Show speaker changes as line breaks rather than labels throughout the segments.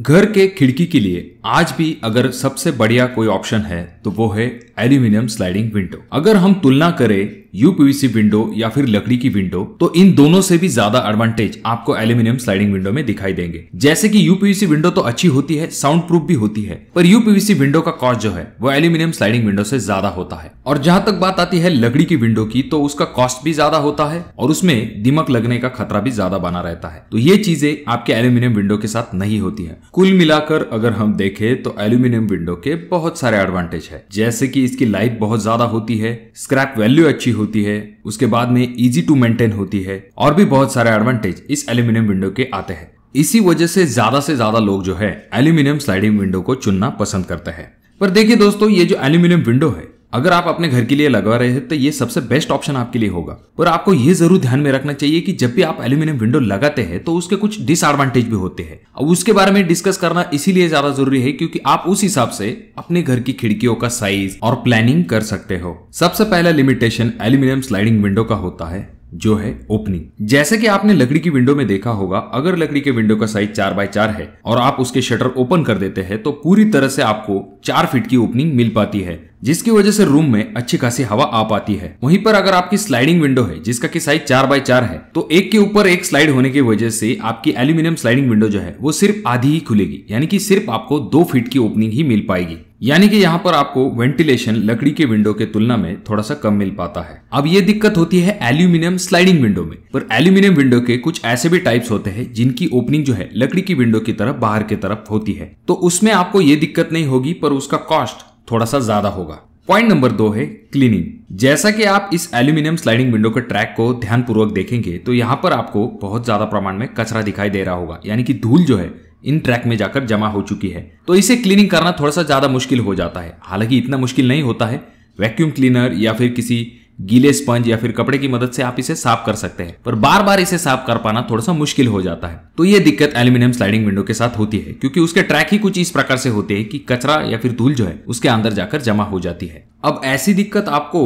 घर के खिड़की के लिए आज भी अगर सबसे बढ़िया कोई ऑप्शन है तो वो है एल्यूमिनियम स्लाइडिंग विंडो अगर हम तुलना करें यूपीवीसी विंडो या फिर लकड़ी की विंडो तो इन दोनों से भी ज्यादा एडवांटेज आपको एल्यूमिनियम स्लाइडिंग विंडो में दिखाई देंगे जैसे कि यूपीवीसी विंडो तो अच्छी होती है साउंड प्रूफ भी होती है पर यूपीवीसी विंडो का कॉस्ट जो है वो एल्यूमिनियम स्लाइडिंग विंडो से ज्यादा होता है और जहां तक बात आती है लकड़ी की विंडो की तो उसका कॉस्ट भी ज्यादा होता है और उसमें दिमक लगने का खतरा भी ज्यादा बना रहता है तो ये चीजें आपके एल्यूमिनियम विंडो के साथ नहीं होती है कुल मिलाकर अगर हम देखें तो एल्यूमिनियम विंडो के बहुत सारे एडवांटेज है जैसे की इसकी लाइफ बहुत ज्यादा होती है स्क्रैप वैल्यू अच्छी होती होती है उसके बाद में इजी टू मेंटेन होती है और भी बहुत सारे एडवांटेज इस एल्यूमिनियम विंडो के आते हैं इसी वजह से ज्यादा से ज्यादा लोग जो है एल्यूमिनियम स्लाइडिंग विंडो को चुनना पसंद करते हैं पर देखिए दोस्तों ये जो एल्यूमिनियम विंडो है अगर आप अपने घर के लिए लगा रहे हैं तो ये सबसे बेस्ट ऑप्शन आपके लिए होगा और आपको ये जरूर ध्यान में रखना चाहिए कि जब भी आप एल्यूमिनियम विंडो लगाते हैं तो उसके कुछ डिसएडवांटेज भी होते हैं अब उसके बारे में डिस्कस करना इसीलिए ज्यादा जरूरी है क्योंकि आप उस हिसाब से अपने घर की खिड़कियों का साइज और प्लानिंग कर सकते हो सबसे पहला लिमिटेशन एल्यूमिनियम स्लाइडिंग विंडो का होता है जो है ओपनिंग जैसे कि आपने लकड़ी की विंडो में देखा होगा अगर लकड़ी के विंडो का साइज चार बाय चार है और आप उसके शटर ओपन कर देते हैं तो पूरी तरह से आपको चार फीट की ओपनिंग मिल पाती है जिसकी वजह से रूम में अच्छी खासी हवा आ पाती है वहीं पर अगर आपकी स्लाइडिंग विंडो है जिसका की साइज चार बाय चार है तो एक के ऊपर एक स्लाइड होने की वजह से आपकी एल्यूमिनियम स्लाइडिंग विंडो जो है वो सिर्फ आधी ही खुलेगी यानी कि सिर्फ आपको दो फीट की ओपनिंग ही मिल पाएगी यानी कि यहाँ पर आपको वेंटिलेशन लकड़ी के विंडो के तुलना में थोड़ा सा कम मिल पाता है अब ये दिक्कत होती है एल्यूमिनियम स्लाइडिंग विंडो में पर एल्यूमिनियम विंडो के कुछ ऐसे भी टाइप्स होते हैं जिनकी ओपनिंग जो है लकड़ी की विंडो की तरफ बाहर की तरफ होती है तो उसमें आपको ये दिक्कत नहीं होगी पर उसका कॉस्ट थोड़ा सा ज्यादा होगा पॉइंट नंबर दो है क्लीनिंग जैसा कि आप इस एल्यूमिनियम स्लाइडिंग विंडो के ट्रैक को ध्यानपूर्वक देखेंगे तो यहाँ पर आपको बहुत ज्यादा प्रमाण में कचरा दिखाई दे रहा होगा यानी कि धूल जो है इन ट्रैक में जाकर जमा हो चुकी है तो इसे क्लीनिंग करना थोड़ा सा ज्यादा मुश्किल हो जाता है हालांकि इतना मुश्किल नहीं होता है वैक्यूम क्लीनर या फिर किसी गीले स्पंज या फिर कपड़े की मदद से आप इसे साफ कर सकते हैं पर बार बार इसे साफ कर पाना थोड़ा सा मुश्किल हो जाता है तो ये दिक्कत एल्यूमिनियम स्लाइडिंग विंडो के साथ होती है क्योंकि उसके ट्रैक ही कुछ इस प्रकार से होते हैं कि कचरा या फिर धूल जो है उसके अंदर जाकर जमा हो जाती है अब ऐसी दिक्कत आपको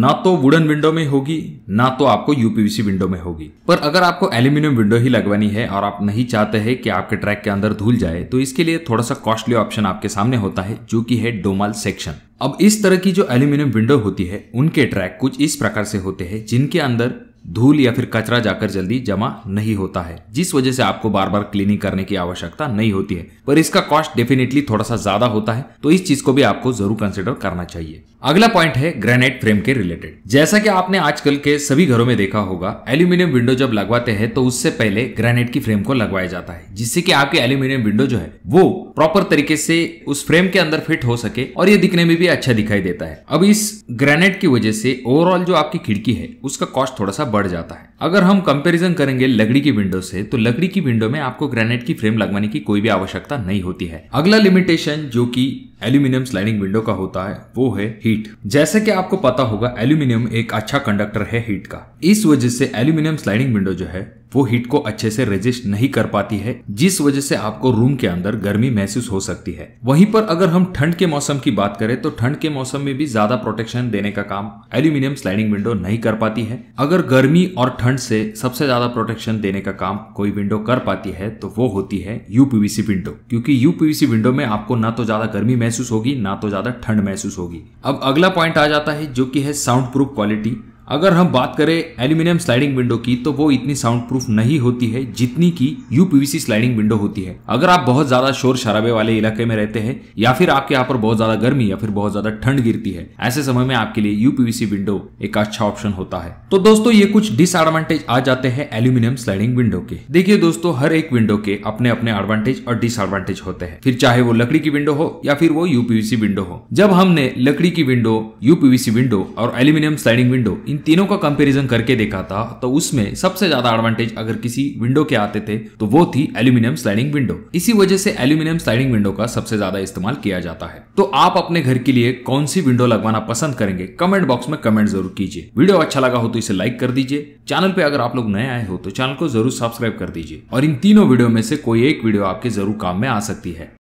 ना तो वुडन विंडो में होगी ना तो आपको यूपीवीसी विंडो में होगी पर अगर आपको एल्यूमिनियम विंडो ही लगवानी है और आप नहीं चाहते हैं कि आपके ट्रैक के अंदर धूल जाए तो इसके लिए थोड़ा सा कॉस्टली ऑप्शन आपके सामने होता है जो कि है डोमाल सेक्शन अब इस तरह की जो एल्यूमिनियम विंडो होती है उनके ट्रैक कुछ इस प्रकार से होते हैं जिनके अंदर धूल या फिर कचरा जाकर जल्दी जमा नहीं होता है जिस वजह से आपको बार बार क्लीनिंग करने की आवश्यकता नहीं होती है पर इसका कॉस्ट डेफिनेटली थोड़ा सा ज्यादा होता है तो इस चीज को भी आपको जरूर कंसिडर करना चाहिए अगला पॉइंट है ग्रेनाइट फ्रेम के रिलेटेड जैसा कि आपने आजकल के सभी घरों में देखा होगा एल्यूमिनियम विंडो जब लगवाते हैं तो उससे पहले ग्रेनाइट की फ्रेम को लगवाया जाता है जिससे कि आपकी एल्यूमिनियम विंडो जो है वो प्रॉपर तरीके से उस फ्रेम के अंदर फिट हो सके और ये दिखने में भी अच्छा दिखाई देता है अब इस ग्रेनेट की वजह से ओवरऑल जो आपकी खिड़की है उसका कॉस्ट थोड़ा सा बढ़ जाता है अगर हम कंपेरिजन करेंगे लकड़ी की विंडो से तो लकड़ी की विंडो में आपको ग्रेनेट की फ्रेम लगवाने की कोई भी आवश्यकता नहीं होती है अगला लिमिटेशन जो की एल्यूमिनियम स्लाइडिंग विंडो का होता है वो है हीट जैसे कि आपको पता होगा एल्यूमिनियम एक अच्छा कंडक्टर है हीट का इस वजह से एल्यूमिनियम स्लाइडिंग विंडो जो है वो हीट को अच्छे से रेजिस्ट नहीं कर पाती है जिस वजह से आपको रूम के अंदर गर्मी महसूस हो सकती है वहीं पर अगर हम ठंड के मौसम की बात करें तो ठंड के मौसम में भी ज्यादा प्रोटेक्शन देने का काम एल्यूमिनियम स्लाइडिंग विंडो नहीं कर पाती है अगर गर्मी और ठंड से सबसे ज्यादा प्रोटेक्शन देने का काम कोई विंडो कर पाती है तो वो होती है यूपीवीसी विंडो क्योंकि यूपीवीसी विंडो में आपको ना तो ज्यादा गर्मी महसूस होगी ना तो ज़्यादा ठंड महसूस होगी अब अगला पॉइंट आ जाता है जो कि है साउंड प्रूफ क्वालिटी अगर हम बात करें एल्यूमिनियम स्लाइडिंग विंडो की तो वो इतनी साउंड प्रूफ नहीं होती है जितनी की यूपीवीसी स्लाइडिंग विंडो होती है अगर आप बहुत ज्यादा शोर शराबे वाले इलाके में रहते हैं या फिर आपके यहाँ पर बहुत ज्यादा गर्मी या फिर बहुत ज्यादा ठंड गिरती है ऐसे समय में आपके लिए यूपीवीसी विंडो एक अच्छा ऑप्शन होता है तो दोस्तों ये कुछ डिसएडवांटेज आ जाते हैं एल्यूमिनियम स्लाइडिंग विंडो के देखिए दोस्तों हर एक विंडो के अपने अपने एडवांटेज और डिसएडवांटेज होते हैं फिर चाहे वो लकड़ी की विंडो हो या फिर वो यूपीवीसी विंडो हो जब हमने लकड़ी की विंडो यूपीवीसी विंडो और एल्यूमिनियम स्लाइडिंग विंडो इन तीनों का कंपेरिजन करके देखा था तो उसमें सबसे ज्यादा एडवांटेज अगर किसी विंडो के आते थे तो वो थी एल्यूमिनियम स्लाइडिंग विंडो इसी वजह से एल्यूमिनियम स्लाइडिंग विंडो का सबसे ज्यादा इस्तेमाल किया जाता है तो आप अपने घर के लिए कौन सी विंडो लगवाना पसंद करेंगे कमेंट बॉक्स में कमेंट जरूर कीजिए वीडियो अच्छा लगा हो तो इसे लाइक कर दीजिए चैनल पे अगर आप लोग नए आए हो तो चैनल को जरूर सब्सक्राइब कर दीजिए और इन तीनों वीडियो में से कोई एक वीडियो आपके जरूर काम में आ सकती है